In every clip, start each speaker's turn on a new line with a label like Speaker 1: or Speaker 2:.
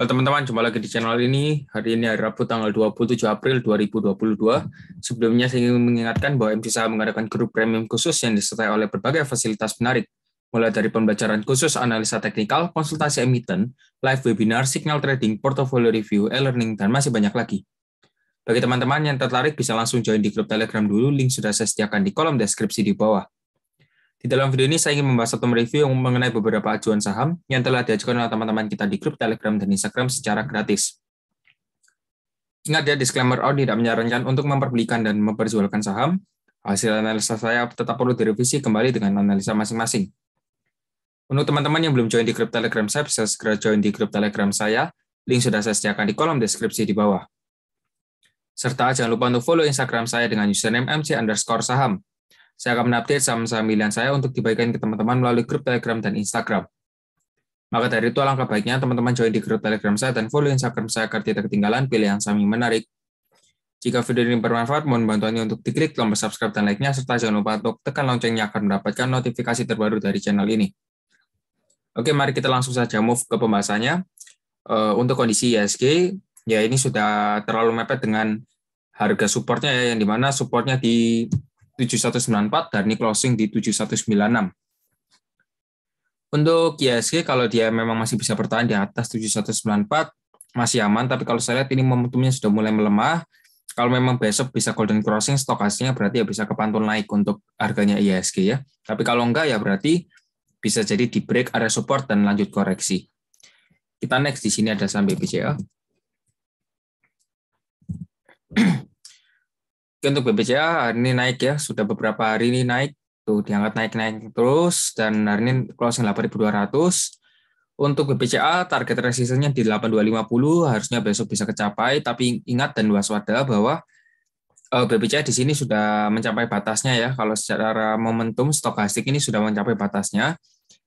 Speaker 1: Halo teman-teman, jumpa lagi di channel ini. Hari ini hari Rabu tanggal 27 April 2022. Sebelumnya saya ingin mengingatkan bahwa MCSA mengadakan grup premium khusus yang disertai oleh berbagai fasilitas menarik, mulai dari pembelajaran khusus analisa teknikal, konsultasi emiten, live webinar, signal trading, portfolio review, e-learning, dan masih banyak lagi. Bagi teman-teman yang tertarik bisa langsung join di grup Telegram dulu, link sudah saya sediakan di kolom deskripsi di bawah. Di dalam video ini saya ingin membahas atau mereview mengenai beberapa acuan saham yang telah diajukan oleh teman-teman kita di grup Telegram dan Instagram secara gratis. Ingat ya, disclaimer out tidak menyarankan untuk memperbelikan dan memperjualkan saham. Hasil analisa saya tetap perlu direvisi kembali dengan analisa masing-masing. Untuk teman-teman yang belum join di grup Telegram saya, bisa segera join di grup Telegram saya. Link sudah saya sediakan di kolom deskripsi di bawah. Serta jangan lupa untuk follow Instagram saya dengan username mc underscore saham saya akan mengupdate saham-saham pilihan saya untuk dibagikan ke teman-teman melalui grup Telegram dan Instagram. Maka dari itu alangkah baiknya teman-teman join di grup Telegram saya dan follow Instagram saya agar tidak ketinggalan pilihan saham yang menarik. Jika video ini bermanfaat, mohon bantuannya untuk diklik tombol subscribe dan like-nya, serta jangan lupa untuk tekan loncengnya agar mendapatkan notifikasi terbaru dari channel ini. Oke, mari kita langsung saja move ke pembahasannya. Eh, untuk kondisi ISG, ya ini sudah terlalu mepet dengan harga supportnya ya, yang dimana supportnya di 7194 dan ini closing di 7196. Untuk ISG kalau dia memang masih bisa bertahan di atas 7194 masih aman, tapi kalau saya lihat ini momentumnya sudah mulai melemah. Kalau memang besok bisa golden crossing stokasinya berarti ya bisa kepantun naik untuk harganya ISG ya. Tapi kalau enggak ya berarti bisa jadi di break area support dan lanjut koreksi. Kita next di sini ada saham BBCA untuk BPCA hari ini naik ya, sudah beberapa hari ini naik, tuh diangkat naik-naik terus, dan hari ini closing 8.200. Untuk BPCA, target resistance-nya di 8.250, harusnya besok bisa kecapai, tapi ingat dan waspada bahwa eh, BPCA di sini sudah mencapai batasnya ya, kalau secara momentum stokastik ini sudah mencapai batasnya.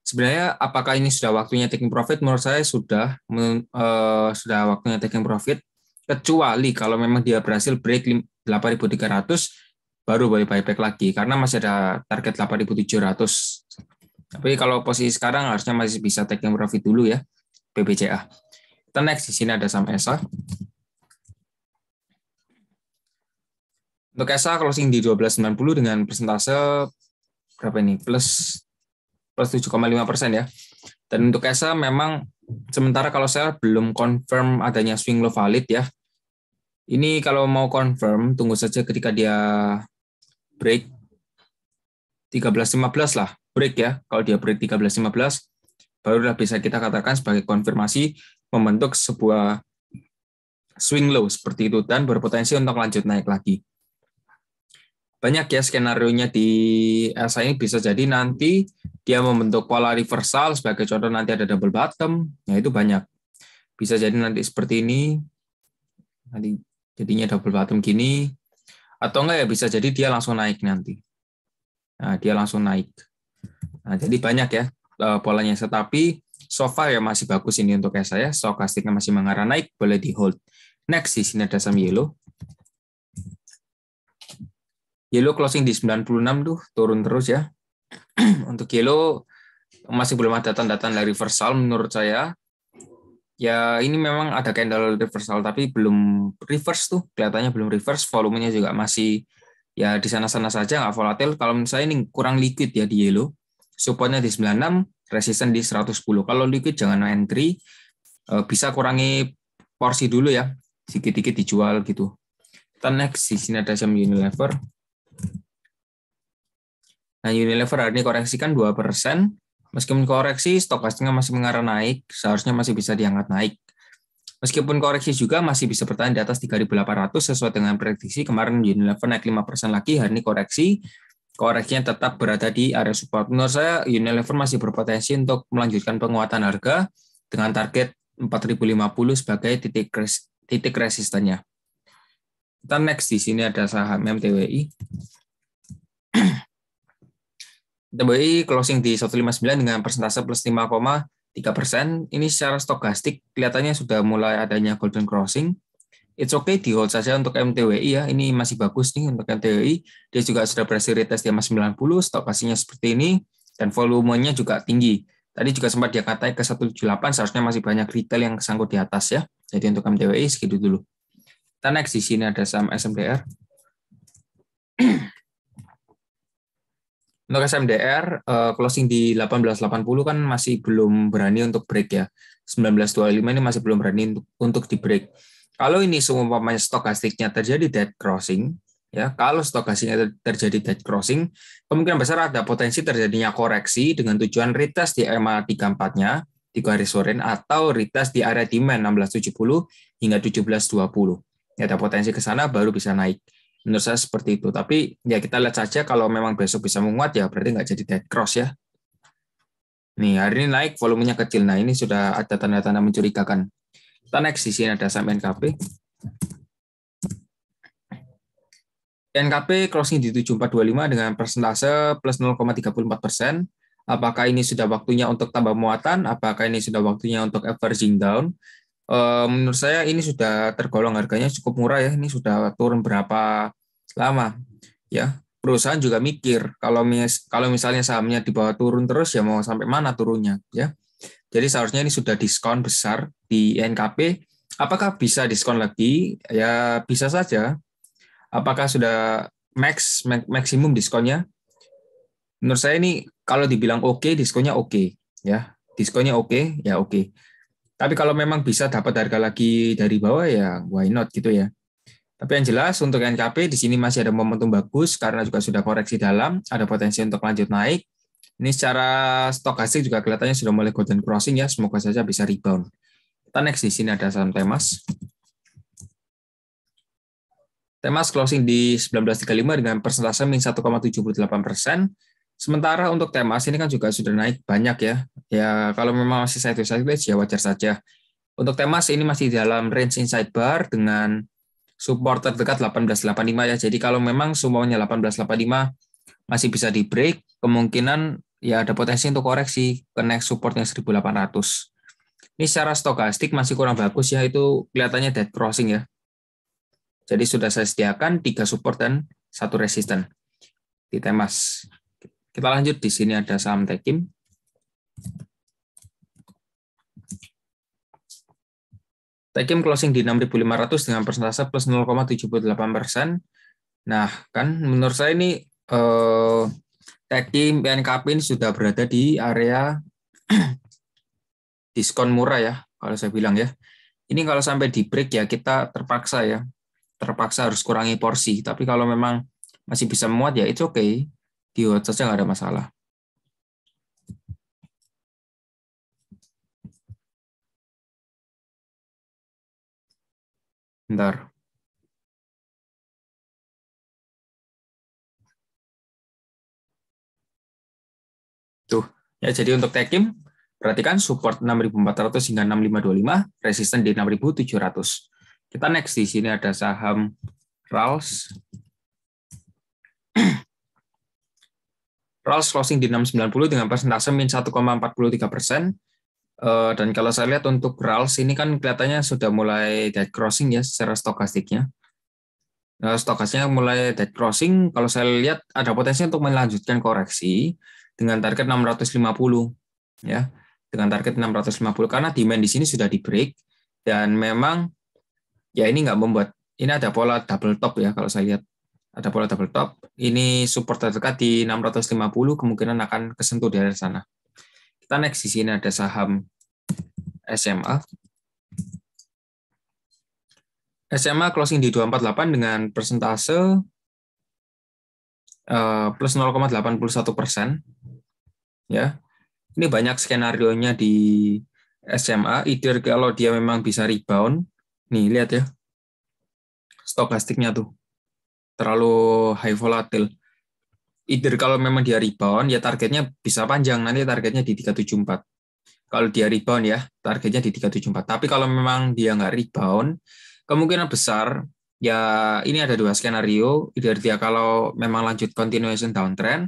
Speaker 1: Sebenarnya apakah ini sudah waktunya taking profit? Menurut saya sudah, uh, sudah waktunya taking profit, kecuali kalau memang dia berhasil break 8.300 baru boleh buyback lagi karena masih ada target 8.700 tapi kalau posisi sekarang harusnya masih bisa take yang profit dulu ya PBCA kita next di sini ada saham ESA untuk ESA closing di 12.90 dengan persentase berapa ini plus plus 7,5 persen ya dan untuk ESA memang sementara kalau saya belum confirm adanya swing low valid ya. Ini kalau mau confirm, tunggu saja ketika dia break 13.15 lah, break ya. Kalau dia break 13.15, barulah bisa kita katakan sebagai konfirmasi membentuk sebuah swing low seperti itu dan berpotensi untuk lanjut naik lagi banyak ya skenario-nya di ESA ini bisa jadi nanti dia membentuk pola reversal sebagai contoh nanti ada double bottom, ya itu banyak. Bisa jadi nanti seperti ini, nanti jadinya double bottom gini, atau enggak ya bisa jadi dia langsung naik nanti. Nah, dia langsung naik. Nah, jadi banyak ya eh, polanya, tetapi so far ya masih bagus ini untuk saya stokastiknya masih mengarah naik, boleh di hold. Next, di sini ada saham yellow. Yellow closing di 96 tuh turun terus ya. Untuk Yellow masih belum ada tanda-tanda reversal menurut saya. Ya ini memang ada candle reversal tapi belum reverse tuh kelihatannya belum reverse volumenya juga masih ya di sana-sana saja nggak volatil. Kalau menurut saya ini kurang liquid ya di Yellow. Supportnya di 96, resisten di 110. Kalau liquid jangan entry, eh, bisa kurangi porsi dulu ya, sedikit-sedikit dijual gitu. Kita next di sini ada Unilever. Nah, Unilever hari ini koreksikan 2 persen. Meskipun koreksi, stokastiknya masih mengarah naik, seharusnya masih bisa diangkat naik. Meskipun koreksi juga masih bisa bertahan di atas 3.800 sesuai dengan prediksi kemarin Unilever naik 5 persen lagi, hari ini koreksi. Koreksinya tetap berada di area support. Menurut saya Unilever masih berpotensi untuk melanjutkan penguatan harga dengan target 4.050 sebagai titik res titik resistennya. Kita next di sini ada saham MTWI. TBI closing di 159 dengan persentase plus 5,3 persen. Ini secara stokastik kelihatannya sudah mulai adanya golden crossing. It's okay di hold saja untuk MTWI ya. Ini masih bagus nih untuk MTWI. Dia juga sudah berhasil retest di 90, Stokasinya seperti ini dan volumenya juga tinggi. Tadi juga sempat dia katai ke 178 seharusnya masih banyak retail yang kesangkut di atas ya. Jadi untuk MTWI segitu dulu. Kita next di sini ada saham SMDR. Untuk SMDR, uh, eh, closing di 1880 kan masih belum berani untuk break ya. 1925 ini masih belum berani untuk, untuk di break. Kalau ini seumpamanya stokastiknya terjadi dead crossing, ya kalau stokastiknya terjadi dead crossing, kemungkinan besar ada potensi terjadinya koreksi dengan tujuan retest di EMA 34-nya, di garis soren atau retest di area demand 1670 hingga 1720. Ya, ada potensi ke sana baru bisa naik. Menurut saya seperti itu. Tapi ya kita lihat saja kalau memang besok bisa menguat ya berarti nggak jadi dead cross ya. Nih hari ini naik volumenya kecil. Nah ini sudah ada tanda-tanda mencurigakan. Kita next di sini ada saham NKP. NKP closing di 7425 dengan persentase plus 0,34 persen. Apakah ini sudah waktunya untuk tambah muatan? Apakah ini sudah waktunya untuk averaging down? Eh, menurut saya ini sudah tergolong harganya cukup murah ya. Ini sudah turun berapa lama ya. Perusahaan juga mikir kalau mis kalau misalnya sahamnya dibawa turun terus ya mau sampai mana turunnya ya. Jadi seharusnya ini sudah diskon besar di NKP. Apakah bisa diskon lagi? Ya bisa saja. Apakah sudah max maksimum diskonnya? Menurut saya ini kalau dibilang oke okay, diskonnya oke okay, ya. Diskonnya oke okay, ya oke. Okay tapi kalau memang bisa dapat harga lagi dari bawah ya why not gitu ya. Tapi yang jelas untuk NKP di sini masih ada momentum bagus karena juga sudah koreksi dalam, ada potensi untuk lanjut naik. Ini secara stokastik juga kelihatannya sudah mulai golden crossing ya, semoga saja bisa rebound. Kita next di sini ada saham Temas. Temas closing di 1935 dengan persentase min 1,78 persen. Sementara untuk TMAS ini kan juga sudah naik banyak ya. Ya kalau memang masih side side ya wajar saja. Untuk TMAS ini masih dalam range inside bar dengan support terdekat 1885 ya. Jadi kalau memang semuanya 1885 masih bisa di break, kemungkinan ya ada potensi untuk koreksi ke next supportnya 1800 ini secara stokastik masih kurang bagus ya itu kelihatannya dead crossing ya jadi sudah saya sediakan tiga support dan satu resisten di temas kita lanjut di sini ada saham Tekim. Tekim closing di 6.500 dengan persentase plus 0,78 persen. Nah, kan menurut saya ini eh, Tekim PNKP ini sudah berada di area diskon murah ya, kalau saya bilang ya. Ini kalau sampai di break ya kita terpaksa ya, terpaksa harus kurangi porsi. Tapi kalau memang masih bisa muat ya itu oke. Okay di WordPress nggak ada masalah. Bentar. Tuh, ya jadi untuk tekim perhatikan support 6400 hingga 6525, resisten di 6700. Kita next di sini ada saham RALS. Rolls closing di 690 dengan persentase min 1,43 persen. Eh, dan kalau saya lihat untuk Rolls ini kan kelihatannya sudah mulai dead crossing ya secara stokastiknya. Nah, stokasnya mulai dead crossing. Kalau saya lihat ada potensi untuk melanjutkan koreksi dengan target 650 ya dengan target 650 karena demand di sini sudah di break dan memang ya ini nggak membuat ini ada pola double top ya kalau saya lihat ada pola double top. Ini support terdekat di 650 kemungkinan akan kesentuh di area sana. Kita next di sini ada saham SMA. SMA closing di 248 dengan persentase eh, plus 0,81 persen. Ya, ini banyak skenario nya di SMA. Either kalau dia memang bisa rebound, nih lihat ya, stokastiknya tuh terlalu high volatile. Either kalau memang dia rebound, ya targetnya bisa panjang. Nanti targetnya di 374. Kalau dia rebound ya, targetnya di 374. Tapi kalau memang dia nggak rebound, kemungkinan besar ya ini ada dua skenario. Either dia kalau memang lanjut continuation downtrend,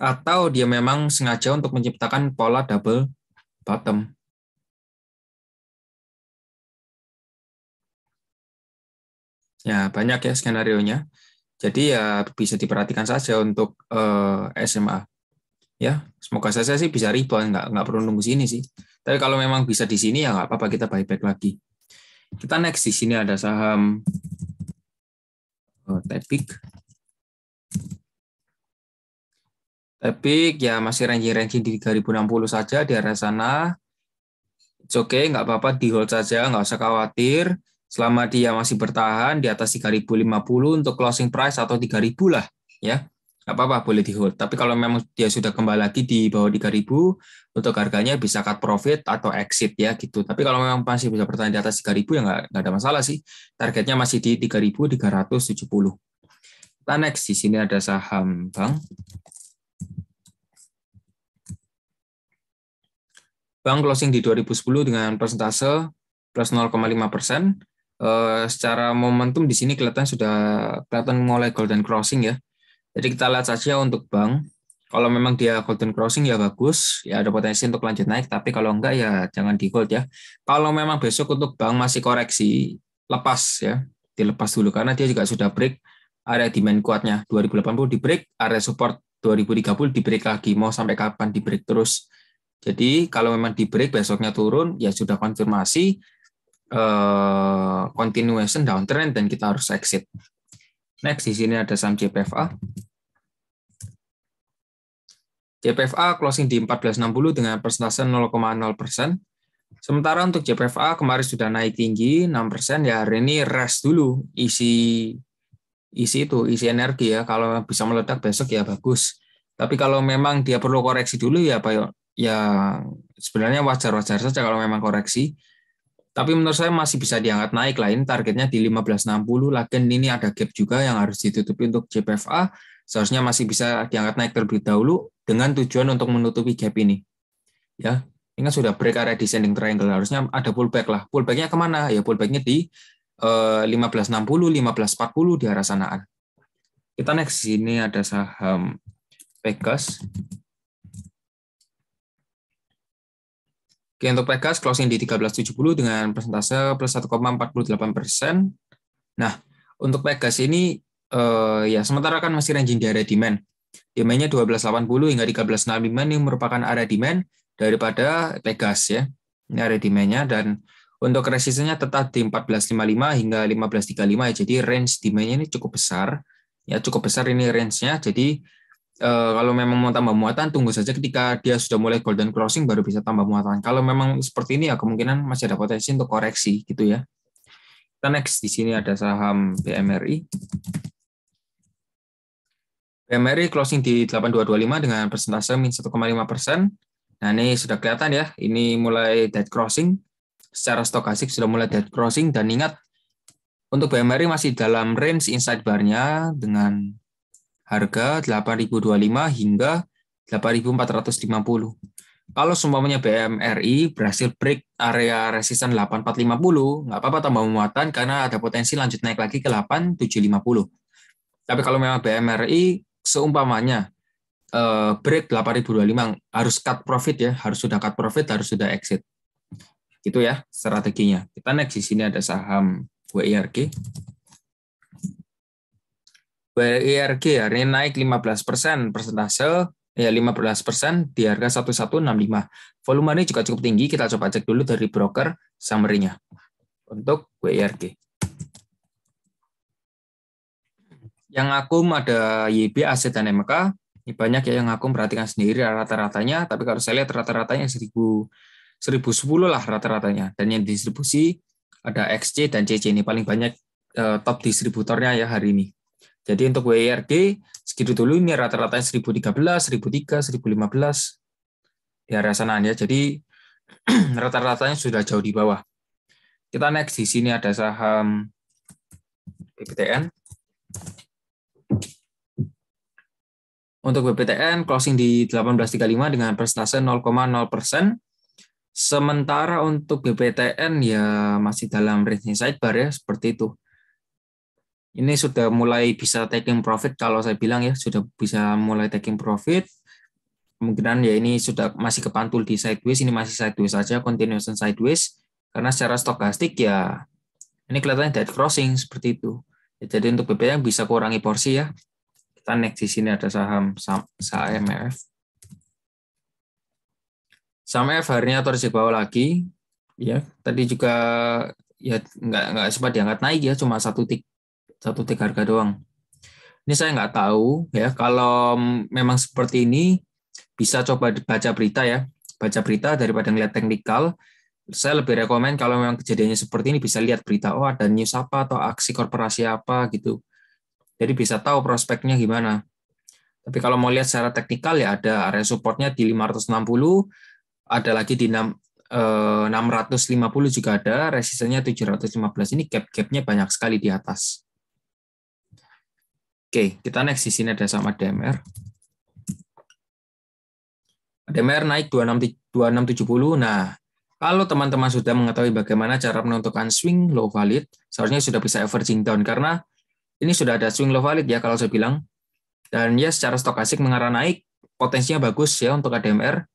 Speaker 1: atau dia memang sengaja untuk menciptakan pola double bottom. Ya, banyak ya skenario-nya. Jadi ya bisa diperhatikan saja untuk uh, eh, SMA. Ya, semoga saja sih bisa ribuan, nggak nggak perlu nunggu sini sih. Tapi kalau memang bisa di sini ya nggak apa-apa kita buyback lagi. Kita next di sini ada saham uh, Tepik. Tepik ya masih range-range di 3060 saja di arah sana. Oke okay, nggak apa-apa di hold saja, nggak usah khawatir selama dia masih bertahan di atas 3050 untuk closing price atau 3000 lah ya nggak apa-apa boleh di hold tapi kalau memang dia sudah kembali lagi di bawah 3000 untuk harganya bisa cut profit atau exit ya gitu tapi kalau memang masih bisa bertahan di atas 3000 ya enggak ada masalah sih targetnya masih di 3370 kita next di sini ada saham bank bank closing di 2010 dengan persentase plus 0,5 persen Eh, secara momentum di sini kelihatan sudah kelihatan mulai golden crossing ya. Jadi kita lihat saja untuk bank. Kalau memang dia golden crossing ya bagus, ya ada potensi untuk lanjut naik. Tapi kalau enggak ya jangan di gold ya. Kalau memang besok untuk bank masih koreksi, lepas ya, dilepas dulu karena dia juga sudah break area demand kuatnya 2080 di break, area support 2030 di break lagi. Mau sampai kapan di break terus? Jadi kalau memang di break besoknya turun ya sudah konfirmasi Eh, continuation downtrend dan kita harus exit. Next di sini ada saham JPFA. JPFA closing di 1460 dengan persentase 0,0 persen. Sementara untuk JPFA kemarin sudah naik tinggi 6 persen, ya hari ini rest dulu isi isi itu isi energi ya. Kalau bisa meledak besok ya bagus. Tapi kalau memang dia perlu koreksi dulu ya Pak, ya, ya sebenarnya wajar-wajar saja kalau memang koreksi. Tapi menurut saya masih bisa diangkat naik lain targetnya di 1560. lagi ini ada gap juga yang harus ditutupi untuk JPFA. Seharusnya masih bisa diangkat naik terlebih dahulu dengan tujuan untuk menutupi gap ini. Ya, ini kan sudah break area descending triangle. Harusnya ada pullback lah. Pullbacknya kemana? Ya pullbacknya di eh, 1560, 1540 di arah sanaan. Kita next sini ada saham Pegas. Oke, untuk Pegas closing di 1370 dengan persentase plus 1,48 persen. Nah, untuk Pegas ini eh, ya sementara kan masih ranging di area demand. Demandnya 1280 hingga 1365 yang merupakan area demand daripada Pegas ya. Ini area demandnya dan untuk resistennya tetap di 1455 hingga 1535 ya. Jadi range demandnya ini cukup besar. Ya cukup besar ini range-nya. Jadi Eh, kalau memang mau tambah muatan tunggu saja ketika dia sudah mulai golden crossing baru bisa tambah muatan. Kalau memang seperti ini ya kemungkinan masih ada potensi untuk koreksi gitu ya. Kita next di sini ada saham BMRI. BMRI closing di 8225 dengan persentase min 1,5 persen. Nah ini sudah kelihatan ya, ini mulai dead crossing. Secara stokastik sudah mulai dead crossing dan ingat untuk BMRI masih dalam range inside bar-nya dengan harga 8.025 hingga 8.450. Kalau seumpamanya BMRI berhasil break area resisten 8450, nggak apa-apa tambah muatan karena ada potensi lanjut naik lagi ke 8750. Tapi kalau memang BMRI seumpamanya eh, break 8025 harus cut profit ya, harus sudah cut profit, harus sudah exit. Gitu ya strateginya. Kita next di sini ada saham WIRG. WIRG hari ya, ini naik 15 persen persentase ya 15 persen di harga 1165. Volume ini juga cukup tinggi. Kita coba cek dulu dari broker summary-nya untuk WIRG. Yang akum ada YB, AC, dan MK. Ini banyak ya yang akum perhatikan sendiri rata-ratanya. Tapi kalau saya lihat rata-ratanya 1000 1010 lah rata-ratanya. Dan yang distribusi ada XC dan CC ini paling banyak eh, top distributornya ya hari ini. Jadi untuk WIRG e segitu dulu ini rata-ratanya 1013, 1003, 1015 di area sana ya. Jadi rata-ratanya sudah jauh di bawah. Kita next di sini ada saham BPTN. Untuk BPTN closing di 1835 dengan prestasi 0,0 persen. Sementara untuk BPTN ya masih dalam range sidebar ya seperti itu ini sudah mulai bisa taking profit kalau saya bilang ya sudah bisa mulai taking profit kemungkinan ya ini sudah masih kepantul di sideways ini masih sideways saja continuation sideways karena secara stokastik ya ini kelihatannya dead crossing seperti itu ya, jadi untuk yang bisa kurangi porsi ya kita next di sini ada saham saham MF saham MF harinya terus bawah lagi ya tadi juga ya nggak nggak sempat diangkat naik ya cuma satu tik satu tiga harga doang. Ini saya nggak tahu ya kalau memang seperti ini bisa coba baca berita ya baca berita daripada ngeliat teknikal. Saya lebih rekomend kalau memang kejadiannya seperti ini bisa lihat berita oh ada news apa atau aksi korporasi apa gitu. Jadi bisa tahu prospeknya gimana. Tapi kalau mau lihat secara teknikal ya ada area supportnya di 560, ada lagi di 6, 650 eh, juga ada, resistennya 715. Ini gap-gapnya banyak sekali di atas. Oke, kita next di sini ada sama DMR. DMR naik 2670. Nah, kalau teman-teman sudah mengetahui bagaimana cara menentukan swing low valid, seharusnya sudah bisa averaging down karena ini sudah ada swing low valid ya kalau saya bilang. Dan ya secara stokastik mengarah naik, potensinya bagus ya untuk ADMR.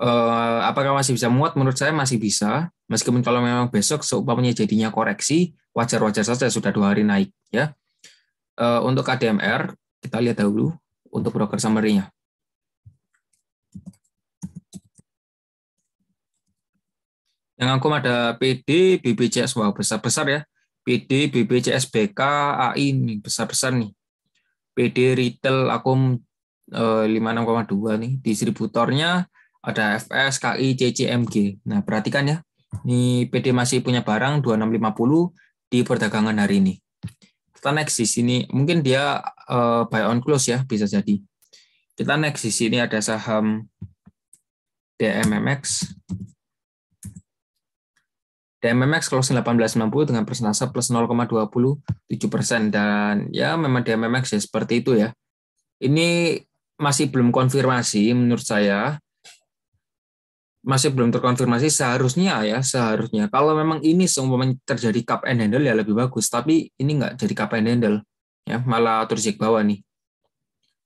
Speaker 1: Eh, apakah masih bisa muat? Menurut saya masih bisa. Meskipun kalau memang besok seumpamanya jadinya koreksi, wajar-wajar saja sudah dua hari naik ya. Eh, untuk KDMR, kita lihat dahulu untuk broker summary-nya. Yang angkum ada PD, BBJS wow besar-besar ya. PD, BBJS BK, AI ini besar-besar nih. PD Retail Akum 56,2 eh, nih. Distributornya ada FS, KI, CCMG. Nah, perhatikan ya. Ini PD masih punya barang 2650 di perdagangan hari ini. Kita next di sini, mungkin dia uh, eh, buy on close ya, bisa jadi. Kita next di sini ada saham DMMX. DMMX closing 1890 dengan persentase plus 0,27 persen dan ya memang DMMX ya seperti itu ya. Ini masih belum konfirmasi menurut saya masih belum terkonfirmasi seharusnya ya seharusnya kalau memang ini seumpamanya terjadi cup and handle ya lebih bagus tapi ini nggak jadi cup and handle ya malah turjik bawah nih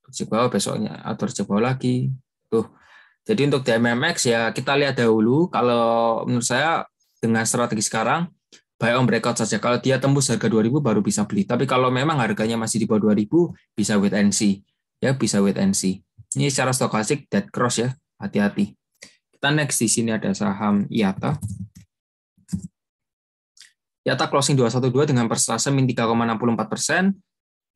Speaker 1: turjik bawah besoknya atau turjik bawah lagi tuh jadi untuk di mmx ya kita lihat dahulu kalau menurut saya dengan strategi sekarang buy on breakout saja kalau dia tembus harga 2000 baru bisa beli tapi kalau memang harganya masih di bawah 2000 bisa wait and see ya bisa wait and see ini secara stokastik dead cross ya hati-hati kita next di sini ada saham IATA. IATA closing 212 dengan persentase min 3,64 persen.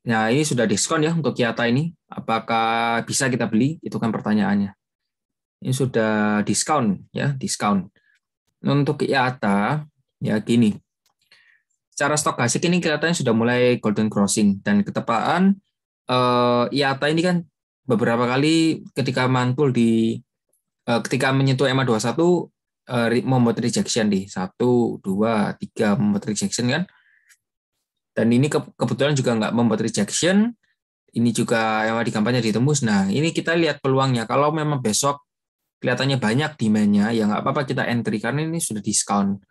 Speaker 1: Nah, ini sudah diskon ya untuk IATA ini. Apakah bisa kita beli? Itu kan pertanyaannya. Ini sudah diskon ya, diskon. Nah, untuk IATA, ya gini. Secara stokastik ini kelihatannya sudah mulai golden crossing. Dan ketepaan, eh, IATA ini kan beberapa kali ketika mantul di Eh, ketika menyentuh ma 21 eh, membuat rejection di satu dua tiga membuat rejection kan dan ini kebetulan juga nggak membuat rejection ini juga yang di kampanye ditembus nah ini kita lihat peluangnya kalau memang besok kelihatannya banyak demandnya ya nggak apa-apa kita entry karena ini sudah discount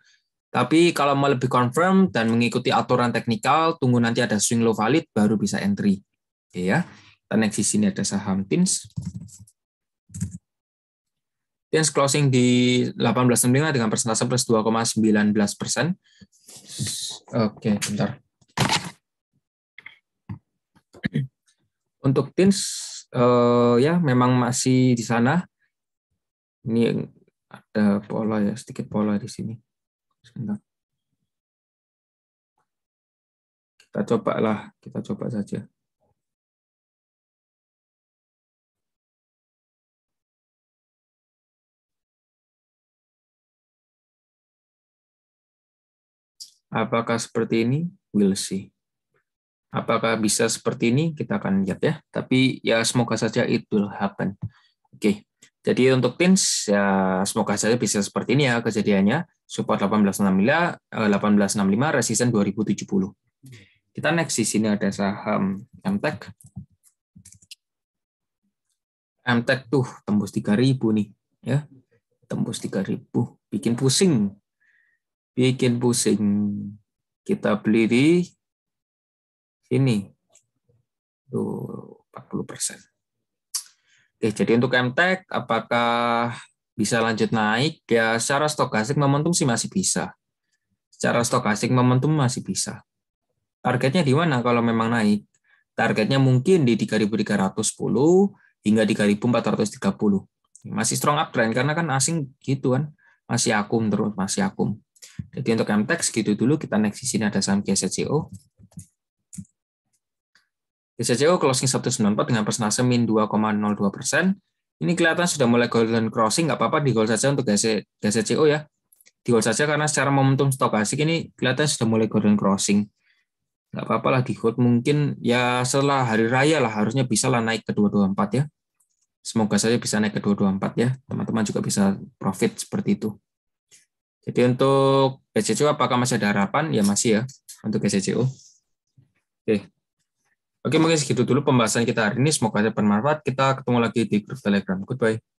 Speaker 1: tapi kalau mau lebih confirm dan mengikuti aturan teknikal tunggu nanti ada swing low valid baru bisa entry oke ya dan next di sini ada saham Tins. Tiens closing di 18.95 dengan persentase plus 2,19 persen. Oke, bentar. Untuk Tins, uh, eh, ya memang masih di sana. Ini ada pola ya, sedikit pola di sini. Sebentar. Kita cobalah, kita coba saja. Apakah seperti ini? We'll see. Apakah bisa seperti ini? Kita akan lihat ya. Tapi ya semoga saja it will happen. Oke. Okay. Jadi untuk teens ya semoga saja bisa seperti ini ya kejadiannya. Support 1865, 1865 eh, resisten 2070. Kita next di sini ada saham MTEK. MTEK tuh tembus 3000 nih ya. Tembus 3000, bikin pusing bikin pusing. Kita beli di sini. Tuh, 40%. Oke, jadi untuk MTEK, apakah bisa lanjut naik? Ya, secara stokastik momentum sih masih bisa. Secara stokastik momentum masih bisa. Targetnya di mana kalau memang naik? Targetnya mungkin di 3.310 hingga 3.430. Masih strong uptrend karena kan asing gitu kan. Masih akum terus, masih akum. Jadi untuk MTEX gitu dulu kita next di sini ada saham GSCO. GSCO closing 194 dengan persentase min 2,02 persen. Ini kelihatan sudah mulai golden crossing, nggak apa-apa di gold saja untuk GSCO ya. Di gold saja karena secara momentum stokastik ini kelihatan sudah mulai golden crossing. Nggak apa-apa lah di gold mungkin ya setelah hari raya lah harusnya bisa lah naik ke 224 ya. Semoga saja bisa naik ke 224 ya. Teman-teman juga bisa profit seperti itu. Jadi untuk GCCO apakah masih ada harapan? Ya masih ya untuk GCCO. Oke. Oke, mungkin segitu dulu pembahasan kita hari ini. Semoga bermanfaat. Kita ketemu lagi di grup Telegram. Goodbye.